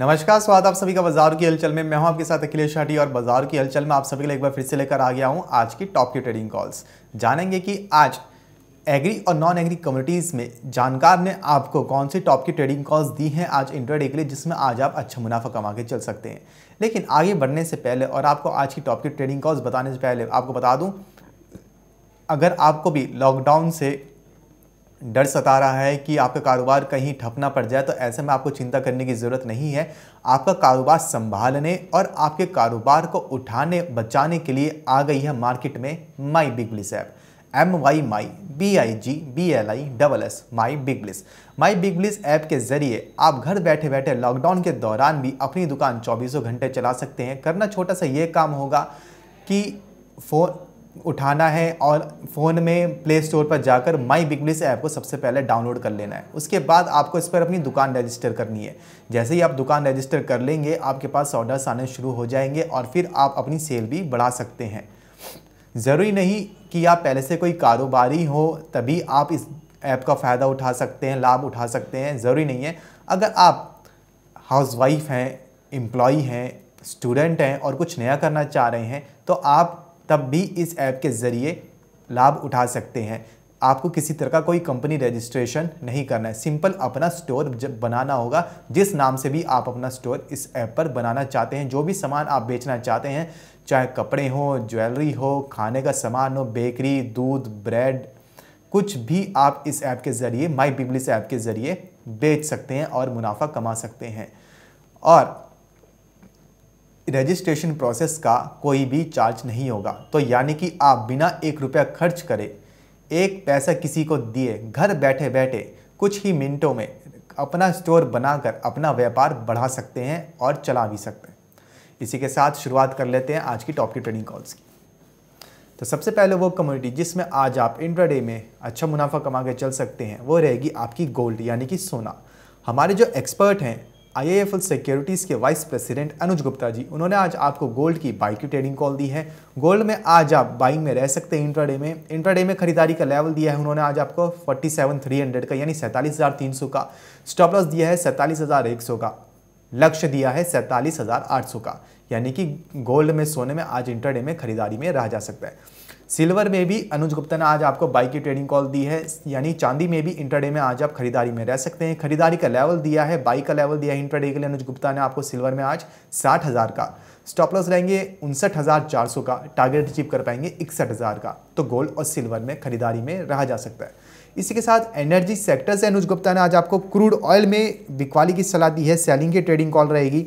नमस्कार स्वागत आप सभी का बाजार की हलचल में मैं हूं आपके साथ अखिलेश शाठी और बाजार की हलचल में आप सभी के लिए एक बार फिर से लेकर आ गया हूं आज की टॉप की ट्रेडिंग कॉल्स जानेंगे कि आज एग्री और नॉन एग्री कम्युनिटीज़ में जानकार ने आपको कौन सी टॉप की ट्रेडिंग कॉल्स दी हैं आज इंटरडे के लिए जिसमें आज आप अच्छा मुनाफा कमा के चल सकते हैं लेकिन आगे बढ़ने से पहले और आपको आज की टॉप की ट्रेडिंग कॉल्स बताने से पहले आपको बता दूँ अगर आपको भी लॉकडाउन से डर सता रहा है कि आपका कारोबार कहीं ठपना पड़ जाए तो ऐसे में आपको चिंता करने की ज़रूरत नहीं है आपका कारोबार संभालने और आपके कारोबार को उठाने बचाने के लिए आ गई है मार्केट में My Big Bliss app M Y My B I G B L I double S My Big Bliss My Big Bliss app के जरिए आप घर बैठे बैठे लॉकडाउन के दौरान भी अपनी दुकान चौबीसों घंटे चला सकते हैं करना छोटा सा ये काम होगा कि फ़ोन उठाना है और फ़ोन में प्ले स्टोर पर जाकर माई बिगनेस ऐप को सबसे पहले डाउनलोड कर लेना है उसके बाद आपको इस पर अपनी दुकान रजिस्टर करनी है जैसे ही आप दुकान रजिस्टर कर लेंगे आपके पास ऑर्डर्स आने शुरू हो जाएंगे और फिर आप अपनी सेल भी बढ़ा सकते हैं ज़रूरी नहीं कि आप पहले से कोई कारोबारी हो तभी आप इस ऐप का फ़ायदा उठा सकते हैं लाभ उठा सकते हैं ज़रूरी नहीं है अगर आप हाउसवाइफ हैं एम्प्लॉ हैं स्टूडेंट हैं और कुछ नया करना चाह रहे हैं तो आप तब भी इस ऐप के ज़रिए लाभ उठा सकते हैं आपको किसी तरह का कोई कंपनी रजिस्ट्रेशन नहीं करना है सिंपल अपना स्टोर जब बनाना होगा जिस नाम से भी आप अपना स्टोर इस ऐप पर बनाना चाहते हैं जो भी सामान आप बेचना चाहते हैं चाहे कपड़े हो ज्वेलरी हो खाने का सामान हो बेकरी दूध ब्रेड कुछ भी आप इस ऐप के ज़रिए माई बिबलिस ऐप के ज़रिए बेच सकते हैं और मुनाफा कमा सकते हैं और रजिस्ट्रेशन प्रोसेस का कोई भी चार्ज नहीं होगा तो यानी कि आप बिना एक रुपया खर्च करे एक पैसा किसी को दिए घर बैठे बैठे कुछ ही मिनटों में अपना स्टोर बनाकर अपना व्यापार बढ़ा सकते हैं और चला भी सकते हैं इसी के साथ शुरुआत कर लेते हैं आज की टॉप की ट्रेडिंग कॉल्स की तो सबसे पहले वो कम्युनिटी जिसमें आज आप इंट्राडे में अच्छा मुनाफा कमा के चल सकते हैं वो रहेगी आपकी गोल्ड यानी कि सोना हमारे जो एक्सपर्ट हैं आईएएफएल सिक्योरिटीज़ के वाइस प्रेसिडेंट अनुज गुप्ता जी उन्होंने आज आपको गोल्ड की बाई की ट्रेडिंग कॉल दी है गोल्ड में आज आप बाइंग में रह सकते हैं इंट्राडे में इंट्राडे में खरीदारी का लेवल दिया है उन्होंने आज आपको 47,300 का यानी सौ का स्टॉप लॉस दिया है सौ का लक्ष्य दिया है सौ का यानी कि गोल्ड में सोने में आज इंट्राडे में खरीदारी में रहा जा सकता है सिल्वर में भी अनुज गुप्ता ने आज आपको बाई की ट्रेडिंग कॉल दी है यानी चांदी में भी इंटरडे में आज आप खरीदारी में रह सकते हैं खरीदारी का लेवल दिया है बाई का लेवल दिया है इंटरडे के लिए अनुज गुप्ता ने आपको सिल्वर में आज साठ हज़ार का स्टॉप लॉस रहेंगे उनसठ हज़ार चार सौ का टारगेट अचीव कर पाएंगे इकसठ हज़ार का तो गोल्ड और सिल्वर में खरीदारी में रहा जा सकता है इसी के साथ एनर्जी सेक्टर से अनुज गुप्ता ने आज आपको क्रूड ऑयल में बिकवाली की सलाह दी है सेलिंग की ट्रेडिंग कॉल रहेगी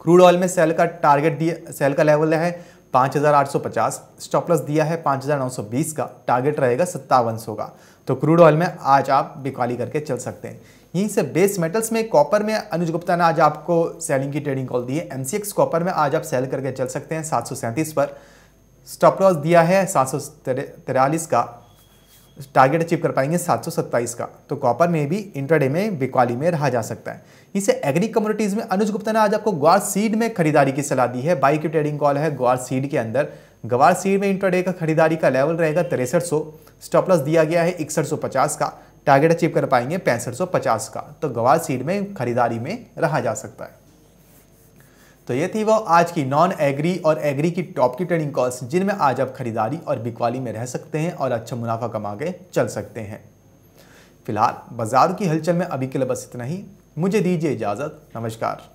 क्रूड ऑयल में सेल का टारगेट दिया सेल का लेवल है 5,850 स्टॉप लॉस दिया है 5,920 का टारगेट रहेगा सत्तावन का तो क्रूड ऑयल में आज आप बिकवाली करके चल सकते हैं यहीं से बेस मेटल्स में कॉपर में अनुज गुप्ता ने आज आपको सेलिंग की ट्रेडिंग कॉल दी है एमसीएक्स कॉपर में आज आप सेल करके चल सकते हैं सात पर स्टॉप लॉस दिया है सात का टारगेट अचीव कर पाएंगे 727 का तो कॉपर में भी इंटरडे में बिकवाली में रहा जा सकता है इसे एग्री कम्युनिटीज़ में अनुज गुप्ता ने आज आपको ग्वार सीड में खरीदारी की सलाह दी है बाई की ट्रेडिंग कॉल है ग्वार सीड के अंदर ग्वार सीड में इंटरडे का खरीदारी का लेवल रहेगा तिरसठ सौ स्टॉपलस दिया गया है इकसठ का टारगेट अचीव कर पाएंगे पैंसठ का तो ग्वार सीड में खरीदारी में रहा जा सकता है तो ये थी वो आज की नॉन एग्री और एग्री की टॉप की ट्रेडिंग कॉल्स जिनमें आज आप खरीदारी और बिकवाली में रह सकते हैं और अच्छा मुनाफा कमा के चल सकते हैं फिलहाल बाजार की हलचल में अभी के लिए बस इतना ही मुझे दीजिए इजाज़त नमस्कार